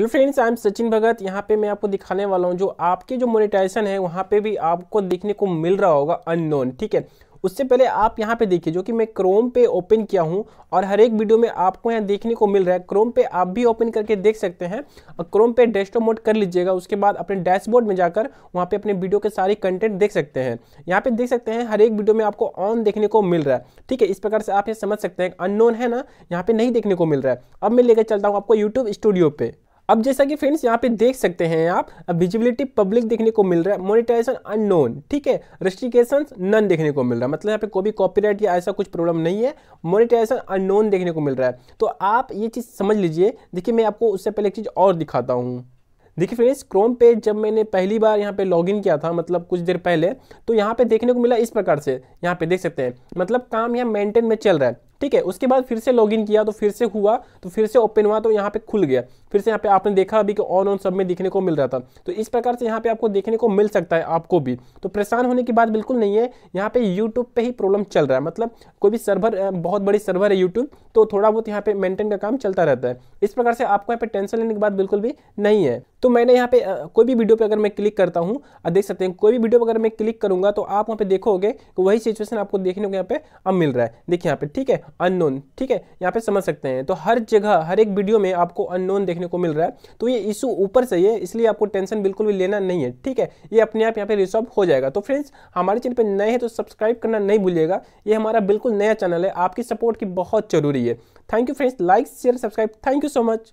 hello friends I am Sachin Bhagat यहाँ पे मैं आपको दिखाने वाला हूँ जो आपके जो मोनेटाइजेशन है वहाँ पे भी आपको देखने को मिल रहा होगा अननोन ठीक है उससे पहले आप यहाँ पे देखिए जो कि मैं क्रोम पे ओपन किया हूँ और हर एक वीडियो में आपको यहाँ देखने को मिल रहा है क्रोम पे आप भी ओपन करके देख सकते हैं और क्रोम पे डेस्कटॉप मोड कर लीजिएगा उसके बाद अपने डैशबोर्ड में जाकर वहाँ पे अपने वीडियो के सारे कंटेंट देख सकते हैं यहाँ पे देख सकते हैं हर एक वीडियो में आपको ऑन देखने को मिल रहा है ठीक है इस प्रकार से आप ये समझ सकते हैं अननोन है ना यहाँ पे नहीं देखने को मिल रहा है अब मैं लेकर चलता हूँ आपको यूट्यूब स्टूडियो पर अब जैसा कि फ्रेंड्स यहाँ पे देख सकते हैं आप विजिबिलिटी पब्लिक देखने को मिल रहा है मोनिटाइजेशन अननोन ठीक है रेस्ट्रिकेशन नन देखने को मिल रहा है मतलब यहाँ पे कोई भी कॉपीराइट या ऐसा कुछ प्रॉब्लम नहीं है मोनिटाइजेशन अननोन देखने को मिल रहा है तो आप ये चीज़ समझ लीजिए देखिए मैं आपको उससे पहले एक चीज़ और दिखाता हूँ देखिए फ्रेंड्स क्रोम पे जब मैंने पहली बार यहाँ पे लॉगिन किया था मतलब कुछ देर पहले तो यहाँ पे देखने को मिला इस प्रकार से यहाँ पे देख सकते हैं मतलब काम यहाँ मेंटेन में चल रहा है ठीक है उसके बाद फिर से लॉगिन किया तो फिर से हुआ तो फिर से ओपन हुआ तो यहाँ पे खुल गया फिर से यहाँ पे आपने देखा अभी कि ऑन ऑन सब में देखने को मिल रहा था तो इस प्रकार से यहाँ पे आपको देखने को मिल सकता है आपको भी तो परेशान होने की बात बिल्कुल नहीं है यहाँ पे यूट्यूब पे ही प्रॉब्लम चल रहा है मतलब कोई भी सर्वर बहुत बड़ी सर्वर है यूट्यूब तो थोड़ा बहुत यहाँ पे मेंटेन का काम चलता रहता है इस प्रकार से आपको यहाँ पे टेंशन लेने की बात बिल्कुल भी नहीं है तो मैंने यहाँ पे कोई भी वीडियो पे अगर मैं क्लिक करता हूँ देख सकते हैं कोई भी वीडियो अगर मैं क्लिक करूँगा तो आप वहाँ पे देखोगे वही सिचुएशन आपको देखने को यहाँ पे अब मिल रहा है देखिए यहाँ पे ठीक है अननोन ठीक है यहाँ पे समझ सकते हैं तो हर जगह हर एक वीडियो में आपको अननोन देखने को मिल रहा है तो ये इशू ऊपर से है इसलिए आपको टेंशन बिल्कुल भी लेना नहीं है ठीक है ये अपने आप यहाँ पे रिसॉल्व हो जाएगा तो फ्रेंड्स हमारे चैनल पर नए हैं तो सब्सक्राइब करना नहीं भूलिएगा ये हमारा बिल्कुल नया चैनल है आपकी सपोर्ट की बहुत जरूरी है thank you friends like share subscribe thank you so much